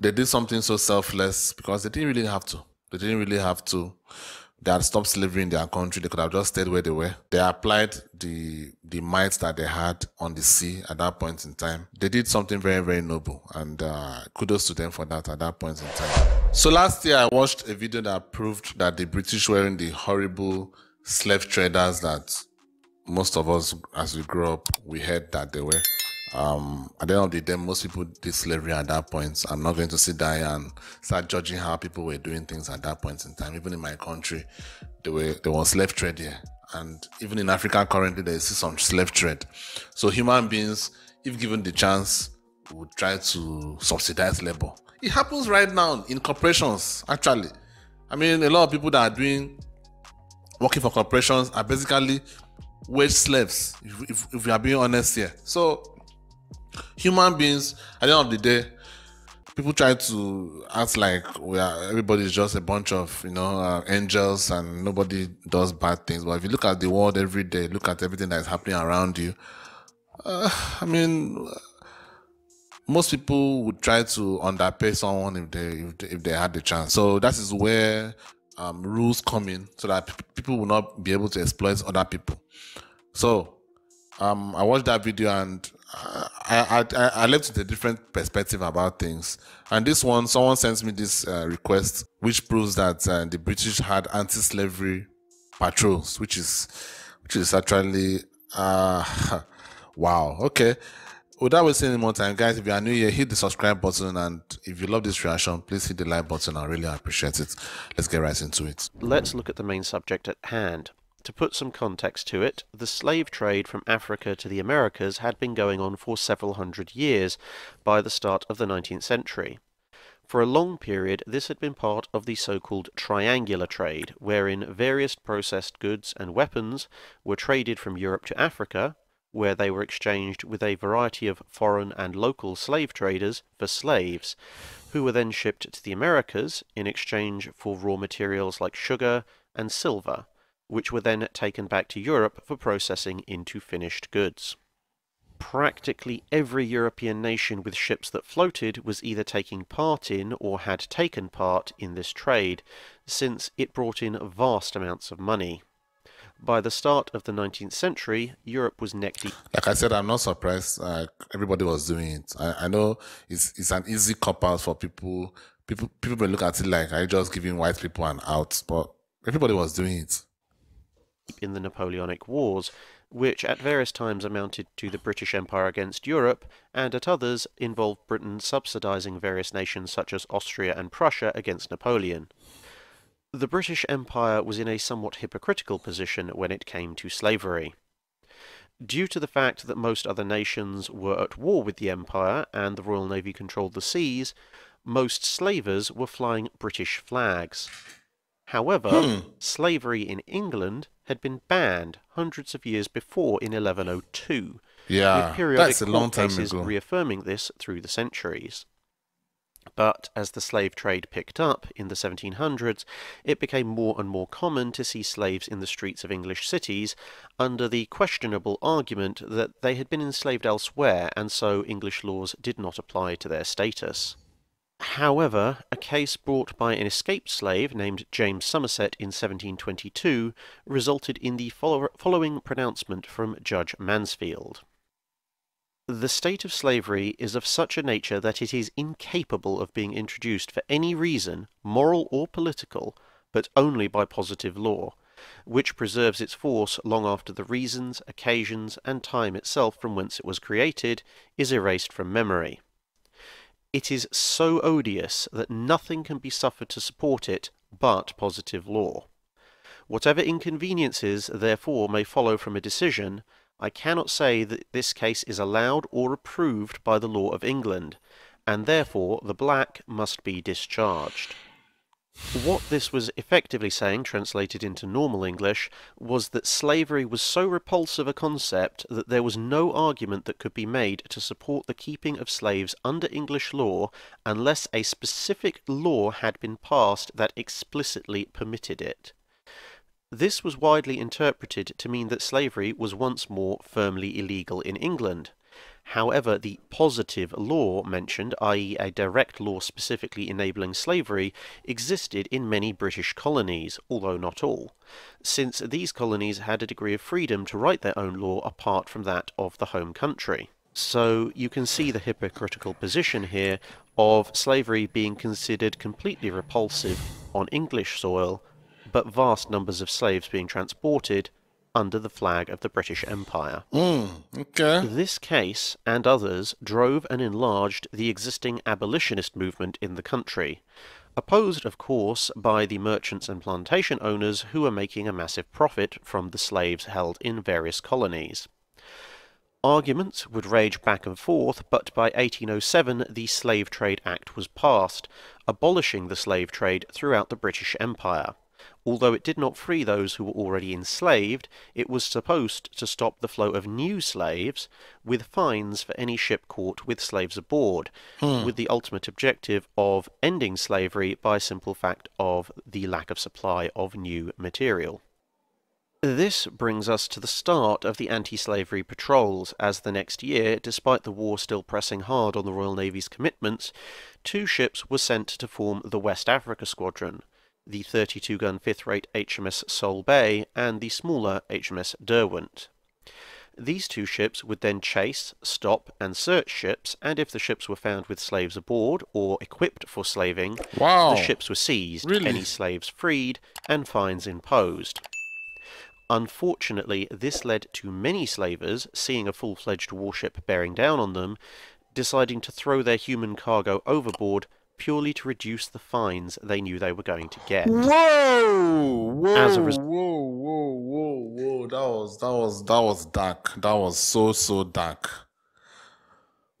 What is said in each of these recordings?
they did something so selfless because they didn't really have to. They didn't really have to. They had stopped slavery in their country. They could have just stayed where they were. They applied the the might that they had on the sea at that point in time. They did something very very noble, and uh, kudos to them for that at that point in time. So last year I watched a video that proved that the British were in the horrible slave traders that most of us as we grew up we heard that they were. Um, at the end of the day, most people did slavery at that point. I'm not going to sit there and start judging how people were doing things at that point in time. Even in my country, there were there was slave trade here, and even in Africa currently, there is some slave trade. So human beings, if given the chance, would try to subsidize labor. It happens right now in corporations. Actually, I mean, a lot of people that are doing working for corporations are basically wage slaves. If, if, if we are being honest here, so Human beings, at the end of the day, people try to act like we are everybody's just a bunch of you know uh, angels and nobody does bad things but if you look at the world every day look at everything that is happening around you uh, i mean most people would try to underpay someone if they if they, if they had the chance so that is where um, rules come in so that people will not be able to exploit other people so um, i watched that video and I, I, I left with a different perspective about things. And this one, someone sent me this uh, request, which proves that uh, the British had anti-slavery patrols, which is, which is actually, uh, wow. Okay. Without wasting any more time, guys, if you are new here, hit the subscribe button. And if you love this reaction, please hit the like button. I really appreciate it. Let's get right into it. Let's look at the main subject at hand. To put some context to it, the slave trade from Africa to the Americas had been going on for several hundred years by the start of the 19th century. For a long period, this had been part of the so called triangular trade, wherein various processed goods and weapons were traded from Europe to Africa, where they were exchanged with a variety of foreign and local slave traders for slaves, who were then shipped to the Americas in exchange for raw materials like sugar and silver which were then taken back to Europe for processing into finished goods. Practically every European nation with ships that floated was either taking part in or had taken part in this trade, since it brought in vast amounts of money. By the start of the 19th century, Europe was neck deep. Like I said, I'm not surprised. Uh, everybody was doing it. I, I know it's it's an easy cop out for people. People people may look at it like I just giving white people an out, but everybody was doing it in the Napoleonic Wars, which at various times amounted to the British Empire against Europe, and at others involved Britain subsidizing various nations such as Austria and Prussia against Napoleon. The British Empire was in a somewhat hypocritical position when it came to slavery. Due to the fact that most other nations were at war with the Empire and the Royal Navy controlled the seas, most slavers were flying British flags. However, hmm. slavery in England had been banned hundreds of years before in 1102. Yeah, with periodic that's a long time cases ago. reaffirming this through the centuries. But as the slave trade picked up in the 1700s, it became more and more common to see slaves in the streets of English cities under the questionable argument that they had been enslaved elsewhere and so English laws did not apply to their status. However, a case brought by an escaped slave named James Somerset in 1722 resulted in the follow following pronouncement from Judge Mansfield. The state of slavery is of such a nature that it is incapable of being introduced for any reason, moral or political, but only by positive law, which preserves its force long after the reasons, occasions, and time itself from whence it was created is erased from memory it is so odious that nothing can be suffered to support it but positive law. Whatever inconveniences, therefore, may follow from a decision, I cannot say that this case is allowed or approved by the law of England, and therefore the black must be discharged. What this was effectively saying, translated into normal English, was that slavery was so repulsive a concept that there was no argument that could be made to support the keeping of slaves under English law unless a specific law had been passed that explicitly permitted it. This was widely interpreted to mean that slavery was once more firmly illegal in England. However, the positive law mentioned, i.e., a direct law specifically enabling slavery, existed in many British colonies, although not all, since these colonies had a degree of freedom to write their own law apart from that of the home country. So you can see the hypocritical position here of slavery being considered completely repulsive on English soil but vast numbers of slaves being transported under the flag of the British Empire. Mm, okay. This case and others drove and enlarged the existing abolitionist movement in the country, opposed, of course, by the merchants and plantation owners who were making a massive profit from the slaves held in various colonies. Arguments would rage back and forth, but by 1807 the Slave Trade Act was passed, abolishing the slave trade throughout the British Empire. Although it did not free those who were already enslaved, it was supposed to stop the flow of new slaves with fines for any ship caught with slaves aboard, hmm. with the ultimate objective of ending slavery by simple fact of the lack of supply of new material. This brings us to the start of the anti-slavery patrols, as the next year, despite the war still pressing hard on the Royal Navy's commitments, two ships were sent to form the West Africa Squadron, the 32-gun fifth-rate HMS Sol Bay and the smaller HMS Derwent. These two ships would then chase, stop, and search ships, and if the ships were found with slaves aboard or equipped for slaving, wow. the ships were seized, really? any slaves freed, and fines imposed. Unfortunately, this led to many slavers, seeing a full-fledged warship bearing down on them, deciding to throw their human cargo overboard purely to reduce the fines they knew they were going to get. Whoa! Whoa! As a res- whoa! Whoa! Whoa! Whoa! That was that was that was dark. That was so so dark.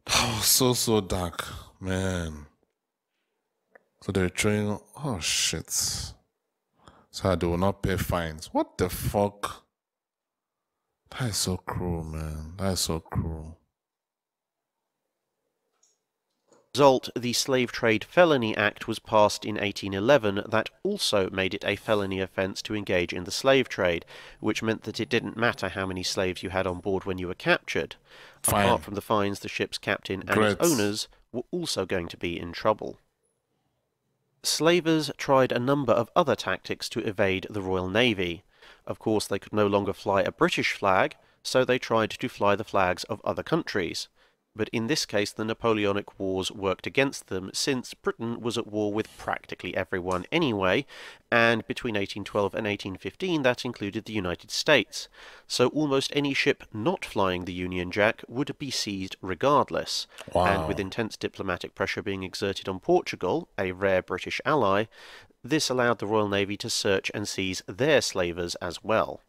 That was so so dark, man. So they're trying. Oh shit! So they will not pay fines. What the fuck? That is so cruel, man. That is so cruel. result, the Slave Trade Felony Act was passed in 1811 that also made it a felony offence to engage in the slave trade, which meant that it didn't matter how many slaves you had on board when you were captured. Fine. Apart from the fines, the ship's captain and Great. owners were also going to be in trouble. Slavers tried a number of other tactics to evade the Royal Navy. Of course, they could no longer fly a British flag, so they tried to fly the flags of other countries. But in this case, the Napoleonic Wars worked against them, since Britain was at war with practically everyone anyway, and between 1812 and 1815 that included the United States. So almost any ship not flying the Union Jack would be seized regardless. Wow. And with intense diplomatic pressure being exerted on Portugal, a rare British ally, this allowed the Royal Navy to search and seize their slavers as well.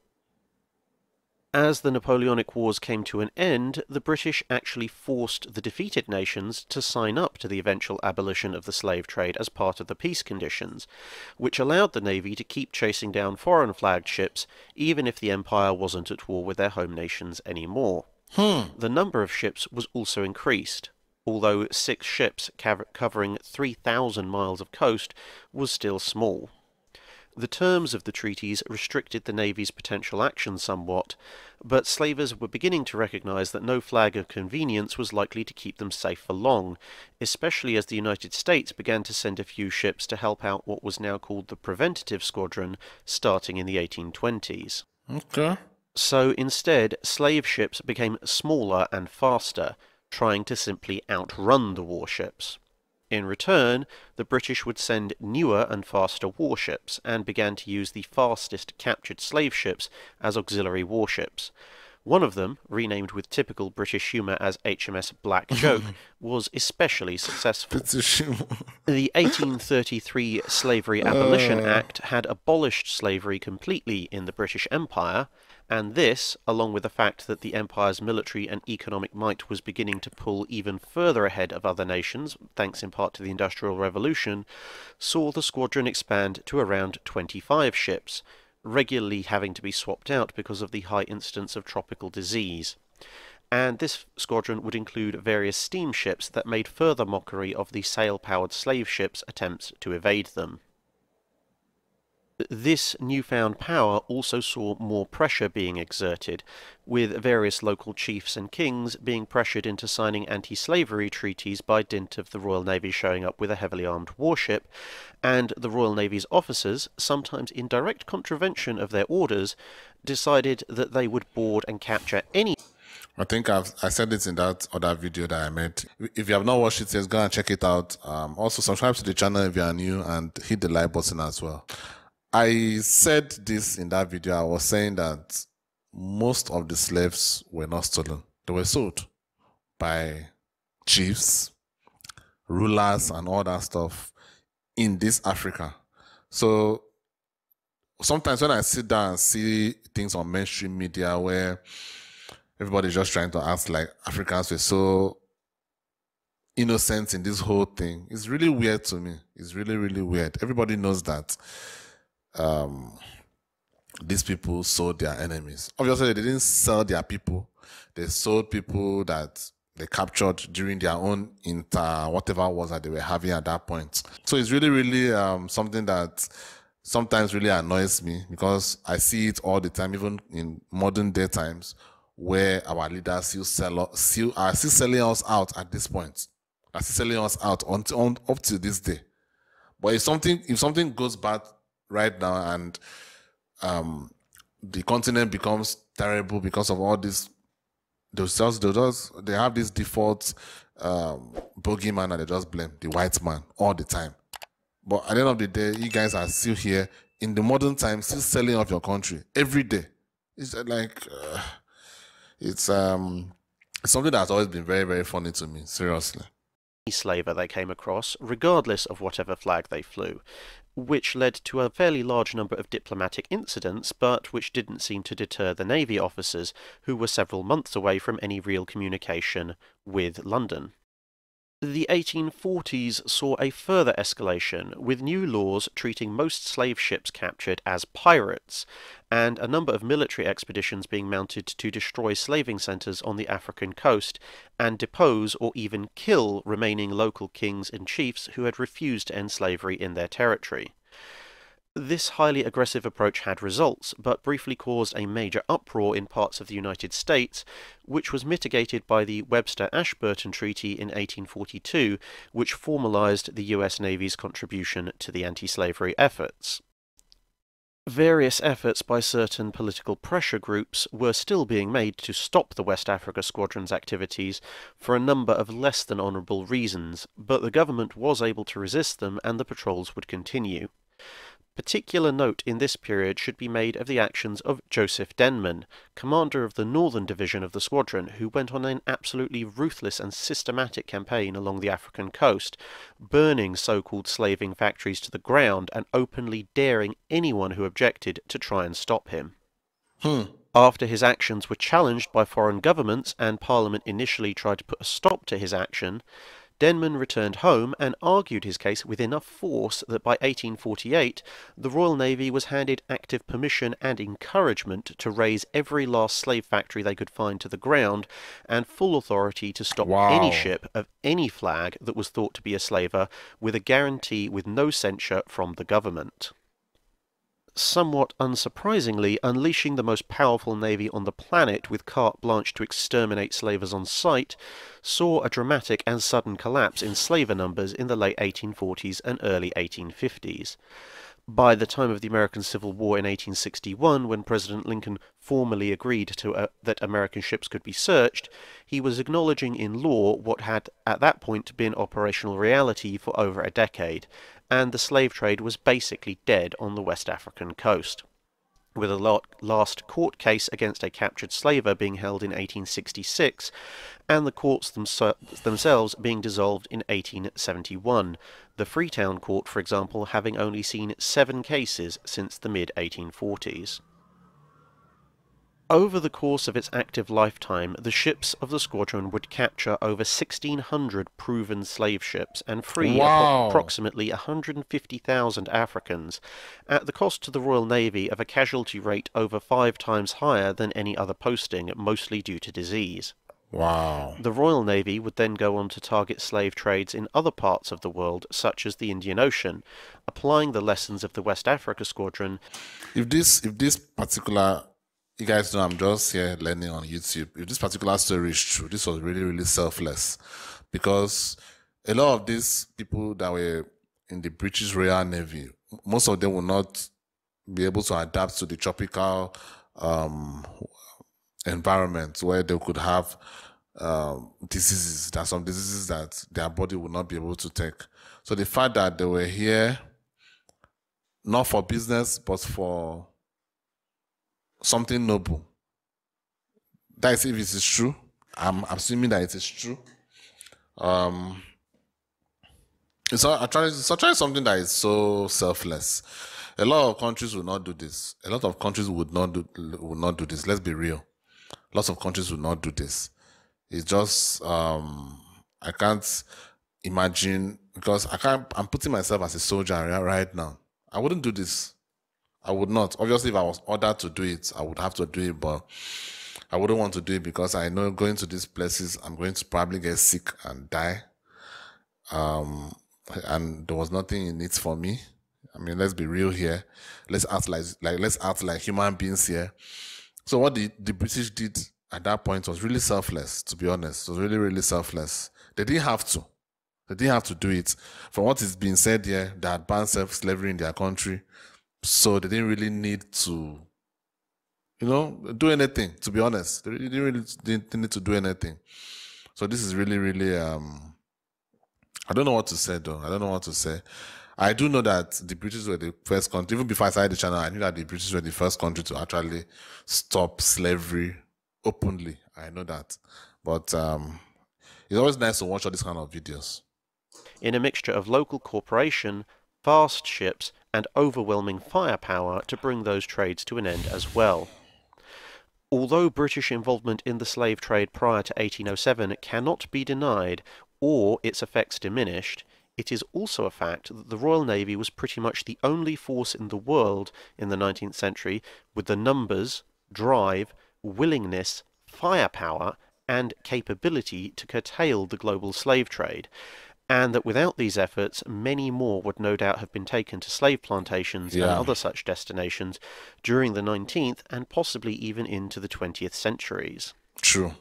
As the Napoleonic Wars came to an end, the British actually forced the defeated nations to sign up to the eventual abolition of the slave trade as part of the peace conditions, which allowed the Navy to keep chasing down foreign flagged ships even if the Empire wasn't at war with their home nations anymore. Hmm. The number of ships was also increased, although six ships covering 3,000 miles of coast was still small. The terms of the treaties restricted the Navy's potential action somewhat, but slavers were beginning to recognise that no flag of convenience was likely to keep them safe for long, especially as the United States began to send a few ships to help out what was now called the Preventative Squadron, starting in the 1820s. Okay. So instead, slave ships became smaller and faster, trying to simply outrun the warships. In return, the British would send newer and faster warships, and began to use the fastest captured slave ships as auxiliary warships. One of them, renamed with typical British humour as HMS Black Joke, was especially successful. the 1833 Slavery Abolition uh. Act had abolished slavery completely in the British Empire, and this, along with the fact that the Empire's military and economic might was beginning to pull even further ahead of other nations, thanks in part to the Industrial Revolution, saw the squadron expand to around 25 ships, regularly having to be swapped out because of the high incidence of tropical disease. And this squadron would include various steamships that made further mockery of the sail-powered slave ships' attempts to evade them this newfound power also saw more pressure being exerted, with various local chiefs and kings being pressured into signing anti slavery treaties by dint of the Royal Navy showing up with a heavily armed warship, and the Royal Navy's officers, sometimes in direct contravention of their orders, decided that they would board and capture any. I think I've I said this in that other video that I made. If you have not watched it just go and check it out. Um, also, subscribe to the channel if you are new and hit the like button as well. I said this in that video. I was saying that most of the slaves were not stolen. They were sold by chiefs, rulers, and all that stuff in this Africa. So sometimes when I sit down and see things on mainstream media where everybody's just trying to act like Africans were so innocent in this whole thing, it's really weird to me. It's really, really weird. Everybody knows that um, these people sold their enemies. Obviously, they didn't sell their people. They sold people that they captured during their own inter whatever was that they were having at that point. So it's really, really um, something that sometimes really annoys me because I see it all the time, even in modern day times, where our leaders still sell still are still selling us out at this point, are still selling us out until on, up to this day. But if something if something goes bad right now, and um, the continent becomes terrible because of all these. They just, they just, they have this default um, bogeyman, and they just blame the white man all the time. But at the end of the day, you guys are still here in the modern time, still selling off your country every day. It's uh, like uh, it's um it's something that's always been very very funny to me. Seriously slaver they came across, regardless of whatever flag they flew, which led to a fairly large number of diplomatic incidents, but which didn't seem to deter the Navy officers, who were several months away from any real communication with London. The 1840s saw a further escalation, with new laws treating most slave ships captured as pirates, and a number of military expeditions being mounted to destroy slaving centres on the African coast and depose or even kill remaining local kings and chiefs who had refused to end slavery in their territory. This highly aggressive approach had results, but briefly caused a major uproar in parts of the United States, which was mitigated by the Webster-Ashburton Treaty in 1842, which formalized the US Navy's contribution to the anti-slavery efforts. Various efforts by certain political pressure groups were still being made to stop the West Africa Squadron's activities for a number of less than honourable reasons, but the government was able to resist them and the patrols would continue. Particular note in this period should be made of the actions of Joseph Denman, commander of the northern division of the squadron, who went on an absolutely ruthless and systematic campaign along the African coast, burning so called slaving factories to the ground and openly daring anyone who objected to try and stop him. Hmm. After his actions were challenged by foreign governments and Parliament initially tried to put a stop to his action, Denman returned home and argued his case with enough force that by 1848 the Royal Navy was handed active permission and encouragement to raise every last slave factory they could find to the ground and full authority to stop wow. any ship of any flag that was thought to be a slaver with a guarantee with no censure from the government somewhat unsurprisingly, unleashing the most powerful navy on the planet with carte blanche to exterminate slavers on sight, saw a dramatic and sudden collapse in slaver numbers in the late 1840s and early 1850s. By the time of the American Civil War in 1861, when President Lincoln formally agreed to, uh, that American ships could be searched, he was acknowledging in law what had at that point been operational reality for over a decade, and the slave trade was basically dead on the West African coast, with a last court case against a captured slaver being held in 1866 and the courts themselves being dissolved in 1871, the Freetown Court, for example, having only seen seven cases since the mid 1840s. Over the course of its active lifetime, the ships of the squadron would capture over 1,600 proven slave ships and free wow. approximately 150,000 Africans, at the cost to the Royal Navy of a casualty rate over five times higher than any other posting, mostly due to disease. Wow. The Royal Navy would then go on to target slave trades in other parts of the world, such as the Indian Ocean, applying the lessons of the West Africa Squadron. If this if this particular you guys know I'm just here learning on YouTube. If this particular story is true, this was really, really selfless because a lot of these people that were in the British Royal Navy, most of them will not be able to adapt to the tropical um, environment where they could have um, diseases. that some diseases that their body would not be able to take. So the fact that they were here, not for business, but for something noble. That is if it is true. I'm assuming that it is true. Um, it's try it's actually something that is so selfless. A lot of countries will not do this. A lot of countries would not do would not do this. Let's be real. Lots of countries will not do this. It's just um, I can't imagine because I can't. I'm putting myself as a soldier right now. I wouldn't do this. I would not. Obviously, if I was ordered to do it, I would have to do it, but I wouldn't want to do it because I know going to these places, I'm going to probably get sick and die. Um, and there was nothing in it for me. I mean, let's be real here. Let's act like, like let's act like human beings here. So what the, the British did at that point was really selfless, to be honest. It was really, really selfless. They didn't have to. They didn't have to do it. From what is being said here, they had banned self slavery in their country. So they didn't really need to, you know, do anything, to be honest. They didn't really didn't need to do anything. So this is really, really, um, I don't know what to say though. I don't know what to say. I do know that the British were the first country, even before I started the channel, I knew that the British were the first country to actually stop slavery openly. I know that. But um, it's always nice to watch all these kind of videos. In a mixture of local corporation, fast ships, and overwhelming firepower to bring those trades to an end as well. Although British involvement in the slave trade prior to 1807 cannot be denied or its effects diminished, it is also a fact that the Royal Navy was pretty much the only force in the world in the 19th century with the numbers, drive, willingness, firepower, and capability to curtail the global slave trade and that without these efforts, many more would no doubt have been taken to slave plantations yeah. and other such destinations during the 19th and possibly even into the 20th centuries. True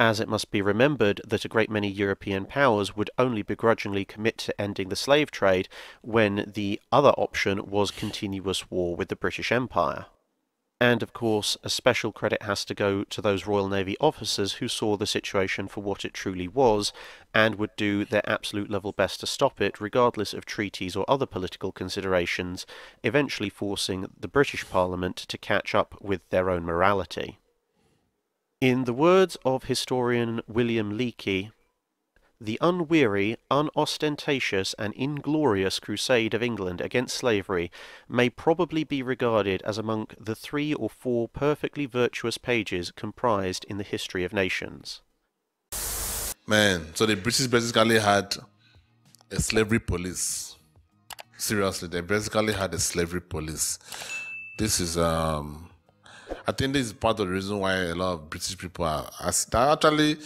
as it must be remembered that a great many European powers would only begrudgingly commit to ending the slave trade when the other option was continuous war with the British Empire. And of course, a special credit has to go to those Royal Navy officers who saw the situation for what it truly was and would do their absolute level best to stop it, regardless of treaties or other political considerations, eventually forcing the British Parliament to catch up with their own morality. In the words of historian William Leakey, the unweary, unostentatious, and inglorious crusade of England against slavery may probably be regarded as among the three or four perfectly virtuous pages comprised in the history of nations. Man, so the British basically had a slavery police. Seriously, they basically had a slavery police. This is um I think this is part of the reason why a lot of British people are, are actually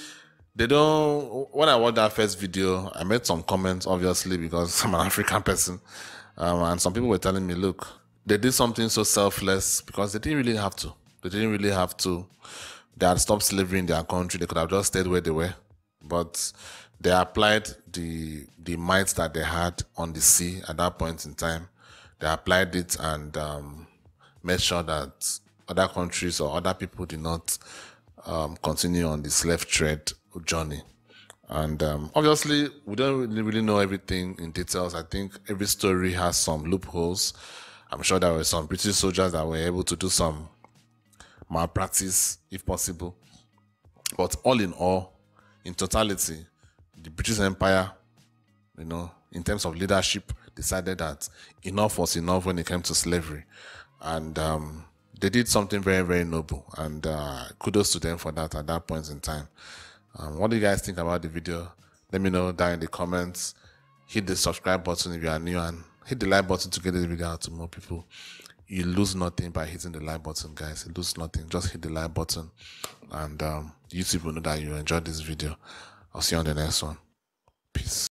they don't. When I watched that first video, I made some comments, obviously, because I'm an African person. Um, and some people were telling me, look, they did something so selfless because they didn't really have to. They didn't really have to. They had stopped slavery in their country. They could have just stayed where they were. But they applied the the might that they had on the sea at that point in time. They applied it and um, made sure that other countries or other people did not um, continue on the slave trade journey. And um, obviously, we don't really know everything in details. I think every story has some loopholes. I'm sure there were some British soldiers that were able to do some malpractice, if possible. But all in all, in totality, the British Empire, you know, in terms of leadership, decided that enough was enough when it came to slavery. And um, they did something very, very noble. And uh, kudos to them for that at that point in time. Um, what do you guys think about the video? Let me know down in the comments. Hit the subscribe button if you are new and hit the like button to get this video out to more people. You lose nothing by hitting the like button, guys. You lose nothing. Just hit the like button and um, YouTube will know that you enjoyed this video. I'll see you on the next one. Peace.